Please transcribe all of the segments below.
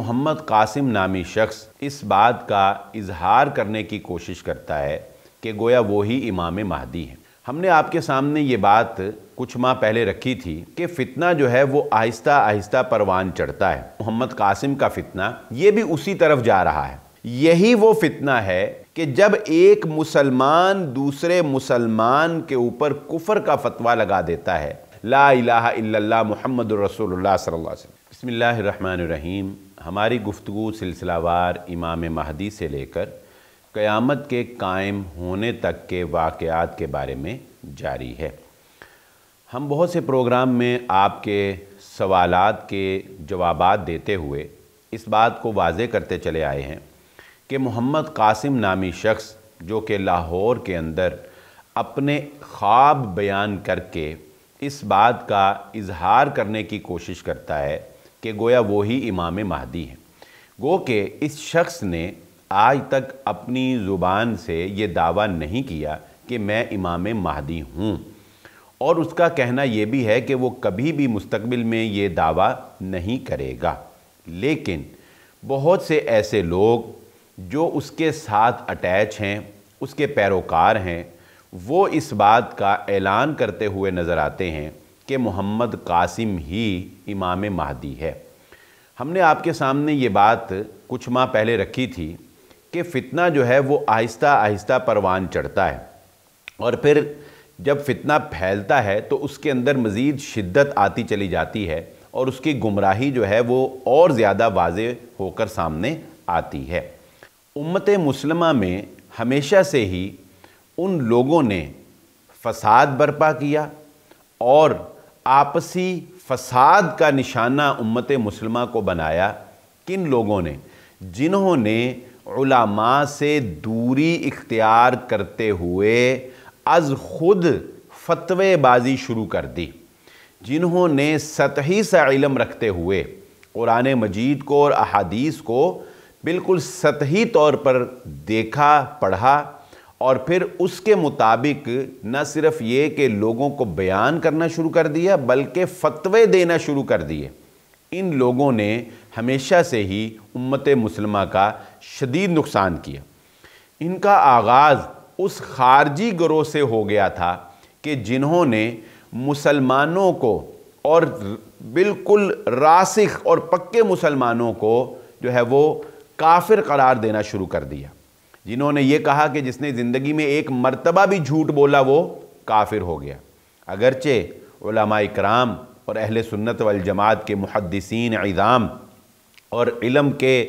मोहम्मद कासिम नामी शख्स इस बात का इजहार करने की कोशिश करता है कि गोया वो ही इमाम महदी हैं हमने आपके सामने ये बात कुछ माह पहले रखी थी कि फ़ितना जो है वो आहिस्ता आहिस्ता परवान चढ़ता है मोहम्मद कासिम का फ़ितना ये भी उसी तरफ जा रहा है यही वो फितना है कि जब एक मुसलमान दूसरे मुसलमान के ऊपर कुफर का फतवा लगा देता है ला इलाहा इल्लल्लाह मुहम्मद रसूलुल्लाह सल्लल्लाहु अलैहि वसल्लम बिस्मिल्लाहिर्रहमानिर्रहीम हमारी गुफ्तु सिलसिलावार इमाम महदी से लेकर क़यामत के कायम होने तक के वाक़ात के बारे में जारी है हम बहुत से प्रोग्राम में आपके सवालात के जवाब देते हुए इस बात को वाजे करते चले आए हैं कि मोहम्मद कासिम नामी शख्स जो कि लाहौर के अंदर अपने ख्वाब बयान करके इस बात का इजहार करने की कोशिश करता है कि गोया वो ही इमाम महदी हैं गो के इस शख्स ने आज तक अपनी ज़ुबान से ये दावा नहीं किया कि मैं इमाम महदी हूँ और उसका कहना यह भी है कि वो कभी भी मुस्तबिल में ये दावा नहीं करेगा लेकिन बहुत से ऐसे लोग जो उसके साथ अटैच हैं उसके पैरोकार हैं वो इस बात का ऐलान करते हुए नज़र आते हैं कि मोहम्मद कासिम ही इमाम महदी है हमने आपके सामने ये बात कुछ माह पहले रखी थी कि फितना जो है वो आहिस्ता आहिस्ता परवान चढ़ता है और फिर जब फितना फैलता है तो उसके अंदर मज़ीद शिद्दत आती चली जाती है और उसकी गुमराही जो है वो और ज़्यादा वाज होकर सामने आती है उम्मत मुसलमा में हमेशा से ही उन लोगों ने फसाद बर्पा किया और आपसी फसाद का निशाना उम्मत मुसलमा को बनाया किन लोगों ने जिन्होंने उलमा से दूरी इख्तियार करते हुए अज खुद फतवेबाजी शुरू कर दी जिन्होंने सतही सा इलम रखते हुए कुरान मजीद को और अहादीस को बिल्कुल सतही तौर पर देखा पढ़ा और फिर उसके मुताबिक न सिर्फ ये कि लोगों को बयान करना शुरू कर दिया बल्कि फतवे देना शुरू कर दिए इन लोगों ने हमेशा से ही उम्मत मुसलमा का शदीद नुकसान किया इनका आगाज़ उस खारजी ग्रोह से हो गया था कि जिन्होंने मुसलमानों को और बिल्कुल रासिख और पक्के मुसलमानों को जो है वो काफिर करार देना शुरू कर दिया जिन्होंने ये कहा कि जिसने ज़िंदगी में एक मरतबा भी झूठ बोला वो काफिर हो गया अगरचे कराम और अहल सुन्नत वलजमात के मुहदसिन इज़ाम और इलम के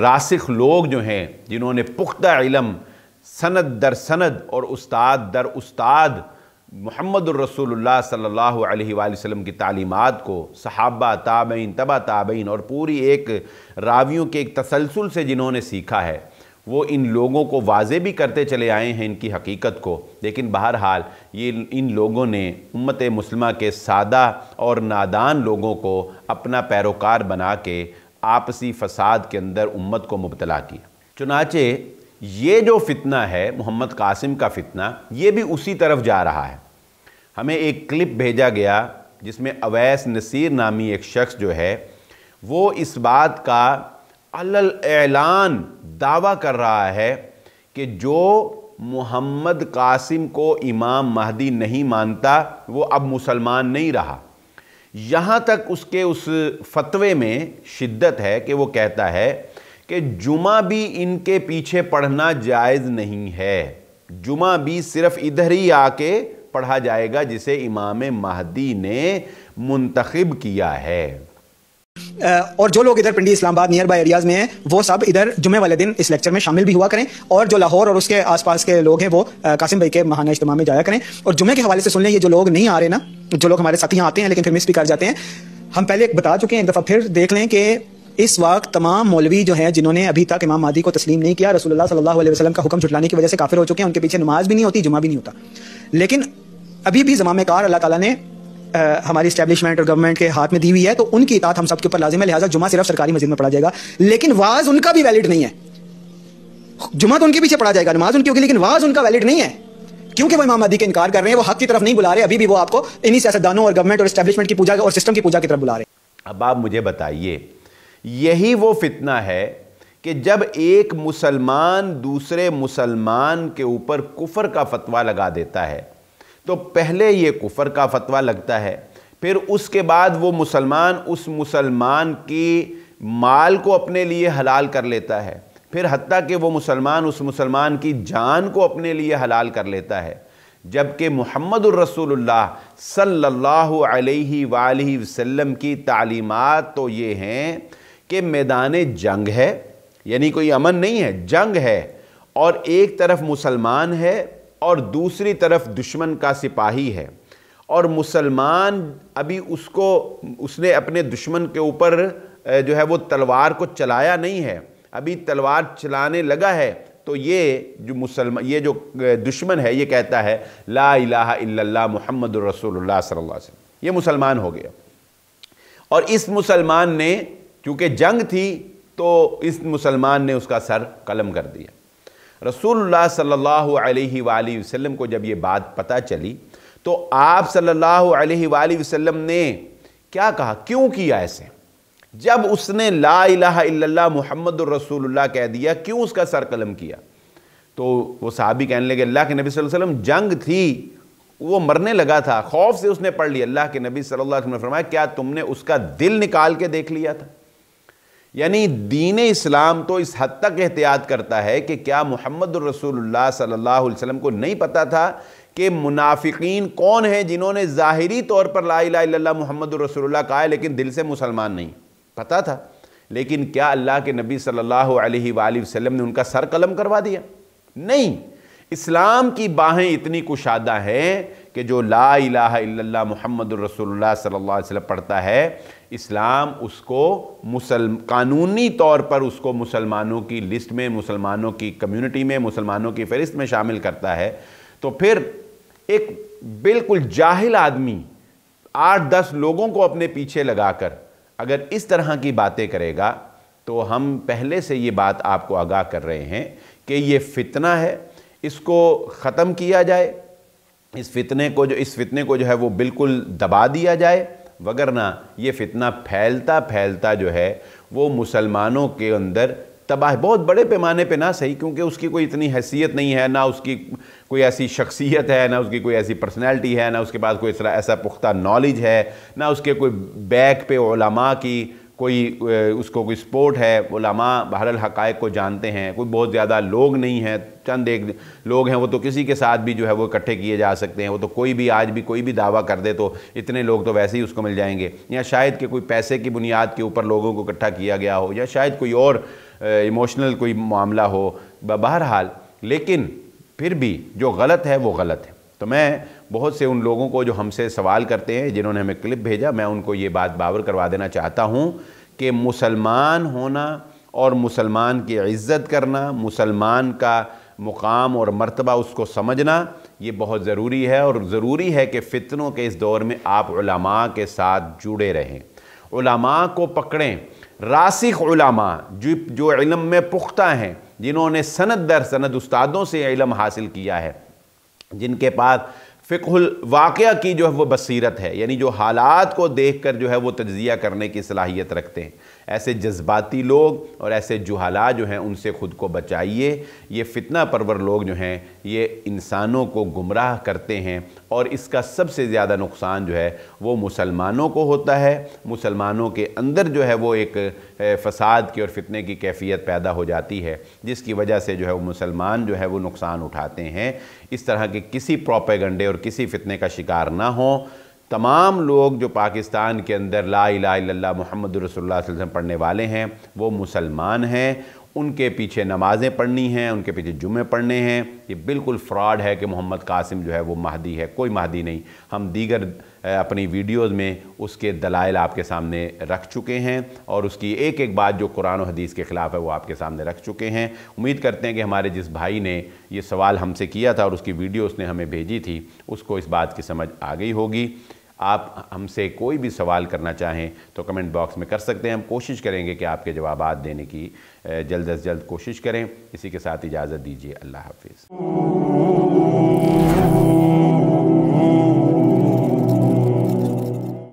रासिख लोग जो हैं जिन्होंने पुख्ता इलम सनद दर सनद और उस्ताद दर उस्ताद मोहम्मद रसूलुल्लाह सल्लल्लाहु अलैहि वसल्लम की तालीमात को सहाबा ताबैन तबा ताबीन और पूरी एक रावियों के एक तसलसल से जिन्होंने सीखा है वो इन लोगों को वाजे भी करते चले आए हैं इनकी हकीकत को लेकिन बहरहाल ये इन लोगों ने उम्मत मुसलमा के सादा और नादान लोगों को अपना पैरोकार बना के आपसी फसाद के अंदर उम्मत को मुबतला किया चुनाचे ये जो फितना है मोहम्मद कासिम का फितना ये भी उसी तरफ जा रहा है हमें एक क्लिप भेजा गया जिसमें अवैस नसीर नामी एक शख्स जो है वो इस बात का अलल ऐलान दावा कर रहा है कि जो मोहम्मद कासिम को इमाम महदी नहीं मानता वो अब मुसलमान नहीं रहा यहाँ तक उसके उस फतवे में शिद्दत है कि वो कहता है कि जुमा भी इनके पीछे पढ़ना जायज़ नहीं है जुमा भी सिर्फ इधर ही आके पढ़ा जाएगा जिसे इमाम महदी ने मुंतखब किया है और जो लोग इधर Pindi Islamabad nearby areas में हैं वो सब इधर जुमे वाले दिन इस लेक्चर में शामिल भी हुआ करें और जो लाहौर और उसके आसपास के लोग हैं वो कासिम भाई के महाना इज्तम में जाया करें और जुमे के हवाले से सुन लें ये जो लोग नहीं आ रहे ना जो लोग हमारे साथ यहाँ आते हैं लेकिन फिर मिस भी कर जाते हैं हम पहले एक बता चुके हैं एक दफ़ा फिर देख लें कि इस वक्त तमाम मौलवी जो है जिन्होंने अभी तक इमाम मादी को तस्लीम नहीं किया रसूल सल्लल्लाहु वसलम का हुक्म छुटलाने की वजह से काफिर हो चुके हैं उनके पीछे नमाज भी नहीं होती जुमा भी नहीं होता लेकिन अभी भी जमाकार अल्लाह तला ने हमारी स्टैब्लिशमेंट और गवर्नमेंट के हाथ में दी हुई है तो उनकी इतात हम सबके ऊपर लाजिम है लिहाजा जुमा सिर्फ सरकारी मस्जिद में पढ़ा जाएगा लेकिन वाज उनका भी वैलिड नहीं है जुमा तो उनके पीछे पढ़ा जाएगा नमाज उनकी होगी लेकिन वाज उनका वैलिड नहीं है क्योंकि वो इमाम मदी के इनकार कर रहे हैं वो हक की तरफ नहीं बुला रहे अभी भी वो आपको इन्हीं सियासतदानों और गवर्नमेंट और स्टैब्लिशमेंट की पूजा और सिस्टम की पूजा की तरफ बुला रहे अब आप मुझे बताइए यही वो फितना है कि जब एक मुसलमान दूसरे मुसलमान के ऊपर कुफर का फतवा लगा देता है तो पहले ये कुफर का फतवा लगता है फिर उसके बाद वो मुसलमान उस मुसलमान की माल को अपने लिए हलाल कर लेता है फिर हती कि वो मुसलमान उस मुसलमान की जान को अपने लिए हलाल कर लेता है जबकि मोहम्मद रसूलुल्लाह सल्लल्लाहु अलैहि वसल्लम की तालीमात तो ये हैं कि मैदान जंग है यानी कोई अमन नहीं है जंग है और एक तरफ मुसलमान है और दूसरी तरफ दुश्मन का सिपाही है और मुसलमान अभी उसको उसने अपने दुश्मन के ऊपर जो है वो तलवार को चलाया नहीं है अभी तलवार चलाने लगा है तो ये जो मुसलमान ये जो दुश्मन है ये कहता है ला इलाहा इल्लल्लाह मोहम्मद रसूलुल्लाह सल्लल्लाहु अलैहि वसल्लम ये मुसलमान हो गया और इस मुसलमान ने चूँकि जंग थी तो इस मुसलमान ने उसका सर कलम कर दिया रसूलुल्लाह सल्लल्लाहु अलैहि वसल्लम को जब ये बात पता चली तो आप सल्लल्लाहु अलैहि वसल्लम ने क्या कहा क्यों किया ऐसे जब उसने ला इला मोहम्मद रसूलुल्लाह कह दिया क्यों उसका सर कलम किया तो वो साहबी कहने लगे अल्लाह के नबी वसल्लम जंग थी वो मरने लगा था खौफ से उसने पढ़ लिया अल्लाह के नबी सल्लल्लाहु अलैहि वसल्लम ने फरमाया क्या तुमने उसका दिल निकाल के देख लिया था यानी दीन इस्लाम तो इस हद तक एहतियात करता है कि क्या मोहम्मद रसूलुल्लाह सल्लल्लाहु अलैहि वसल्लम को नहीं पता था कि मुनाफिकीन कौन हैं जिन्होंने ज़ाहरी तौर पर ला इला मोहम्मद रसूलुल्लाह कहा है लेकिन दिल से मुसलमान नहीं पता था लेकिन क्या अल्लाह के नबी सल्लल्लाहु अलैहि वसल्लम ने उनका सर कलम करवा दिया नहीं इस्लाम की बाहें इतनी कुशादा हैं कि जो ला इलाहा मोहम्मद रसोल्ला सल्ला पढ़ता है इस्लाम उसको मुसल कानूनी तौर पर उसको मुसलमानों की लिस्ट में मुसलमानों की कम्यूनिटी में मुसलमानों की फहरिस्त में शामिल करता है तो फिर एक बिल्कुल जाहिल आदमी आठ दस लोगों को अपने पीछे लगाकर अगर इस तरह की बातें करेगा तो हम पहले से ये बात आपको आगाह कर रहे हैं कि ये फितना है इसको ख़त्म किया जाए इस फितने को जो इस फितने को जो है वो बिल्कुल दबा दिया जाए वगरना ये फितना फैलता फैलता जो है वो मुसलमानों के अंदर तबाह बहुत बड़े पैमाने पे ना सही क्योंकि उसकी कोई इतनी हैसियत नहीं है ना उसकी कोई ऐसी शख्सियत है ना उसकी कोई ऐसी पर्सनैलिटी है ना उसके पास कोई ऐसा पुख्ता नॉलेज है ना उसके कोई बैक पे ओलमा की कोई उसको कोई स्पोर्ट है उलमा बहरल हक़ को जानते हैं कोई बहुत ज़्यादा लोग नहीं हैं चंद एक लोग हैं वो तो किसी के साथ भी जो है वो इकट्ठे किए जा सकते हैं वो तो कोई भी आज भी कोई भी दावा कर दे तो इतने लोग तो वैसे ही उसको मिल जाएंगे या शायद कि कोई पैसे की बुनियाद के ऊपर लोगों को इकट्ठा किया गया हो या शायद कोई और इमोशनल कोई मामला हो बहरहाल लेकिन फिर भी जो गलत है वो गलत है तो मैं बहुत से उन लोगों को जो हमसे सवाल करते हैं जिन्होंने हमें क्लिप भेजा मैं उनको ये बात बावर करवा देना चाहता हूँ कि मुसलमान होना और मुसलमान की इज़्ज़त करना मुसलमान का मुकाम और मर्तबा उसको समझना ये बहुत ज़रूरी है और ज़रूरी है कि फ़ितनों के इस दौर में आप उलमा के साथ जुड़े रहें उलमा को पकड़ें रासिक उलमा जो जो इलम में पुख्ता हैं जिन्होंने सनद दर सनद उस्तादों से इलम हासिल किया है जिनके पास फ़िकुल वाक़ की जो है वह बसीरत है यानी जो हालात को देख कर जो है वो तजिया करने की सलाहियत रखते हैं ऐसे जज्बाती लोग और ऐसे जुहला जो हैं उनसे ख़ुद को बचाइए ये फितना परवर लोग जो हैं ये इंसानों को गुमराह करते हैं और इसका सबसे ज़्यादा नुकसान जो है वो मुसलमानों को होता है मुसलमानों के अंदर जो है वो एक फ़साद की और फितने की कैफियत पैदा हो जाती है जिसकी वजह से जो है वो मुसलमान जो है वो नुकसान उठाते हैं इस तरह के किसी प्रोपेगंडे और किसी फितने का शिकार ना हो तमाम लोग जो पाकिस्तान के अंदर ला इला मोहम्मद रसोल्ला पढ़ने वाले हैं वो मुसलमान हैं उनके पीछे नमाज़ें पढ़नी हैं उनके पीछे जुमे पढ़ने हैं ये बिल्कुल फ्रॉड है कि मोहम्मद कासिम जो है वो महदी है कोई महदी नहीं हम दीगर अपनी वीडियोज़ में उसके दलाइल आपके सामने रख चुके हैं और उसकी एक एक बात जो कुरान और हदीस के ख़िलाफ़ है वो आपके सामने रख चुके हैं उम्मीद करते हैं कि हमारे जिस भाई ने ये सवाल हमसे किया था और उसकी वीडियो उसने हमें भेजी थी उसको इस बात की समझ आ गई होगी आप हमसे कोई भी सवाल करना चाहें तो कमेंट बॉक्स में कर सकते हैं हम कोशिश करेंगे कि आपके जवाब देने की जल्द अज जल्द कोशिश करें इसी के साथ इजाज़त दीजिए अल्लाह हाफिज़